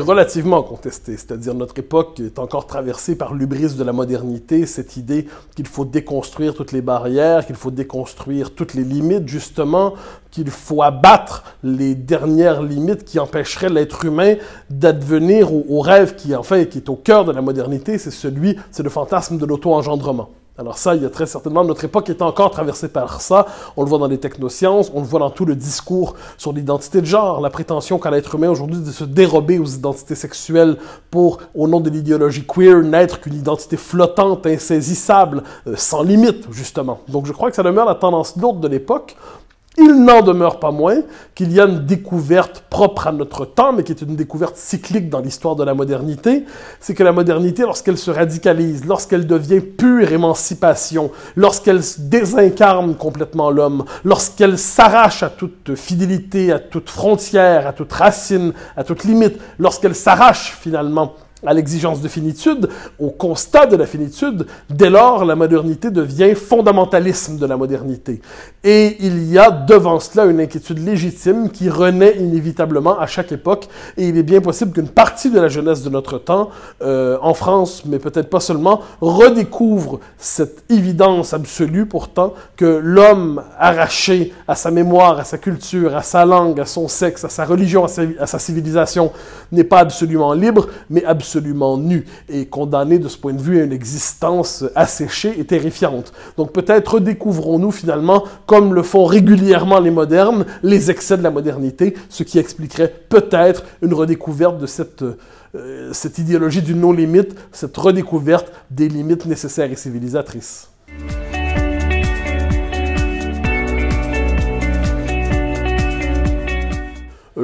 relativement contesté, c'est-à-dire notre époque est encore traversée par l'ubris de la modernité, cette idée qu'il faut déconstruire toutes les barrières, qu'il faut déconstruire toutes les limites, justement, qu'il faut abattre les dernières limites qui empêcheraient l'être humain d'advenir au, rêve qui, enfin, qui est au cœur de la modernité, c'est celui, c'est le fantasme de l'auto-engendrement. Alors ça, il y a très certainement, notre époque est encore traversée par ça. On le voit dans les technosciences, on le voit dans tout le discours sur l'identité de genre, la prétention qu'a l'être humain aujourd'hui de se dérober aux identités sexuelles pour, au nom de l'idéologie queer, n'être qu'une identité flottante, insaisissable, euh, sans limite, justement. Donc je crois que ça demeure la tendance lourde de l'époque, il n'en demeure pas moins qu'il y a une découverte propre à notre temps, mais qui est une découverte cyclique dans l'histoire de la modernité, c'est que la modernité, lorsqu'elle se radicalise, lorsqu'elle devient pure émancipation, lorsqu'elle désincarne complètement l'homme, lorsqu'elle s'arrache à toute fidélité, à toute frontière, à toute racine, à toute limite, lorsqu'elle s'arrache finalement à l'exigence de finitude, au constat de la finitude, dès lors la modernité devient fondamentalisme de la modernité. Et il y a devant cela une inquiétude légitime qui renaît inévitablement à chaque époque, et il est bien possible qu'une partie de la jeunesse de notre temps, euh, en France, mais peut-être pas seulement, redécouvre cette évidence absolue pourtant que l'homme arraché à sa mémoire, à sa culture, à sa langue, à son sexe, à sa religion, à sa, civilisation, n'est pas absolument libre, mais absolument absolument nu et condamné de ce point de vue à une existence asséchée et terrifiante. Donc peut-être redécouvrons-nous finalement, comme le font régulièrement les modernes, les excès de la modernité, ce qui expliquerait peut-être une redécouverte de cette, euh, cette idéologie du non-limite, cette redécouverte des limites nécessaires et civilisatrices.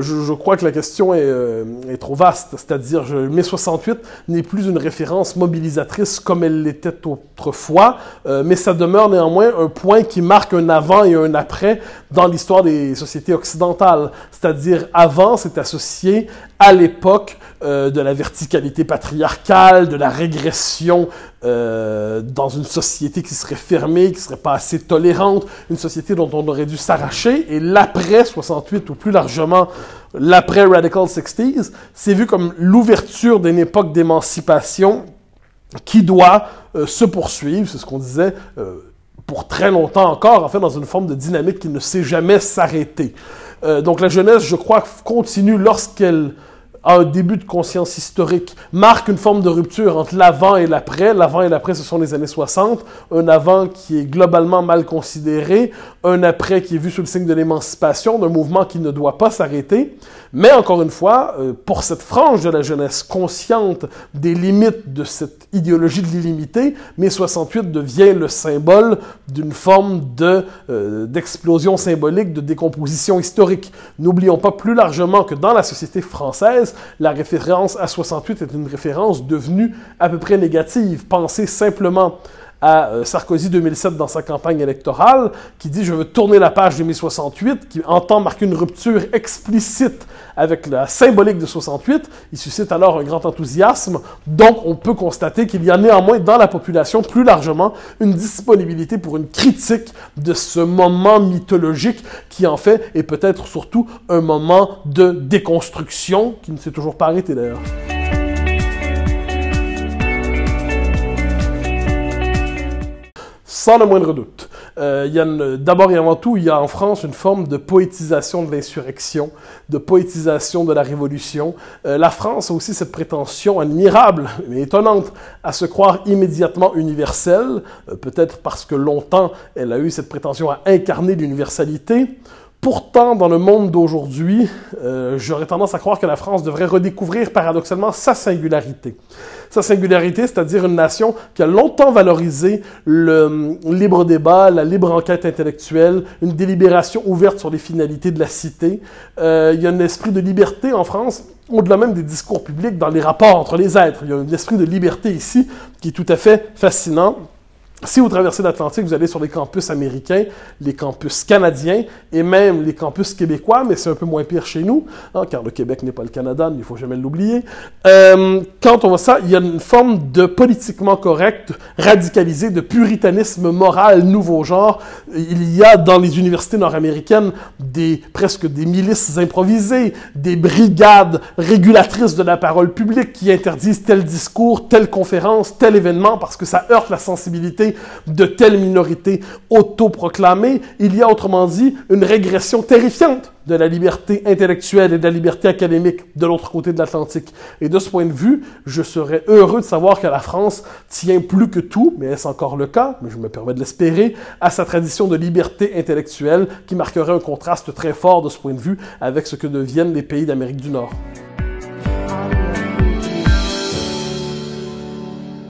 je, crois que la question est, euh, trop vaste. C'est-à-dire, mai 68 n'est plus une référence mobilisatrice comme elle l'était autrefois, euh, mais ça demeure néanmoins un point qui marque un avant et un après dans l'histoire des sociétés occidentales. C'est-à-dire, avant, c'est associé à l'époque euh, de la verticalité patriarcale, de la régression dans une société qui serait fermée, qui serait pas assez tolérante, une société dont on aurait dû s'arracher. Et l'après 68 ou plus largement l'après Radical 60s, c'est vu comme l'ouverture d'une époque d'émancipation qui doit euh, se poursuivre, c'est ce qu'on disait euh, pour très longtemps encore, en fait, dans une forme de dynamique qui ne sait jamais s'arrêter. Euh, donc la jeunesse, je crois, continue lorsqu'elle à un début de conscience historique, marque une forme de rupture entre l'avant et l'après. L'avant et l'après, ce sont les années 60. Un avant qui est globalement mal considéré, un après qui est vu sous le signe de l'émancipation, d'un mouvement qui ne doit pas s'arrêter. Mais encore une fois, euh, pour cette frange de la jeunesse consciente des limites de cette idéologie de l'illimité, mai 68 devient le symbole d'une forme de, euh, d'explosion symbolique, de décomposition historique. N'oublions pas plus largement que dans la société française, la référence à 68 est une référence devenue à peu près négative. Pensez simplement à euh, Sarkozy 2007 dans sa campagne électorale, qui dit je veux tourner la page de qui entend marquer une rupture explicite avec la symbolique de 68. Il suscite alors un grand enthousiasme, donc on peut constater qu'il y a néanmoins dans la population plus largement une disponibilité pour une critique de ce moment mythologique qui en fait est peut-être surtout un moment de déconstruction qui ne s'est toujours pas arrêté d'ailleurs. sans le moindre doute. Euh, a D'abord et avant tout, il y a en France une forme de poétisation de l'insurrection, de poétisation de la révolution. Euh, la France a aussi cette prétention admirable, mais étonnante, à se croire immédiatement universelle, euh, peut-être parce que longtemps elle a eu cette prétention à incarner l'universalité. Pourtant, dans le monde d'aujourd'hui, j'aurais tendance à croire que la France devrait redécouvrir paradoxalement sa singularité sa singularité, c'est-à-dire une nation qui a longtemps valorisé le hum, libre débat, la libre enquête intellectuelle, une délibération ouverte sur les finalités de la cité. Euh, il y a un esprit de liberté en France au-delà même des discours publics dans les rapports entre les êtres. Il y a un esprit de liberté ici qui est tout à fait fascinant. Si vous traversez l'Atlantique, vous allez sur les campus américains, les campus canadiens et même les campus québécois, mais c'est un peu moins pire chez nous, hein, car le Québec n'est pas le Canada, il ne faut jamais l'oublier. Euh, quand on voit ça, il y a une forme de politiquement correct, radicalisé, de puritanisme moral nouveau genre. Il y a dans les universités nord-américaines des, presque des milices improvisées, des brigades régulatrices de la parole publique qui interdisent tel discours, telle conférence, tel événement parce que ça heurte la sensibilité de telles minorités autoproclamées, il y a autrement dit une régression terrifiante de la liberté intellectuelle et de la liberté académique de l'autre côté de l'Atlantique. Et de ce point de vue, je serais heureux de savoir que la France tient plus que tout, mais est-ce encore le cas, mais je me permets de l'espérer, à sa tradition de liberté intellectuelle qui marquerait un contraste très fort de ce point de vue avec ce que deviennent les pays d'Amérique du Nord.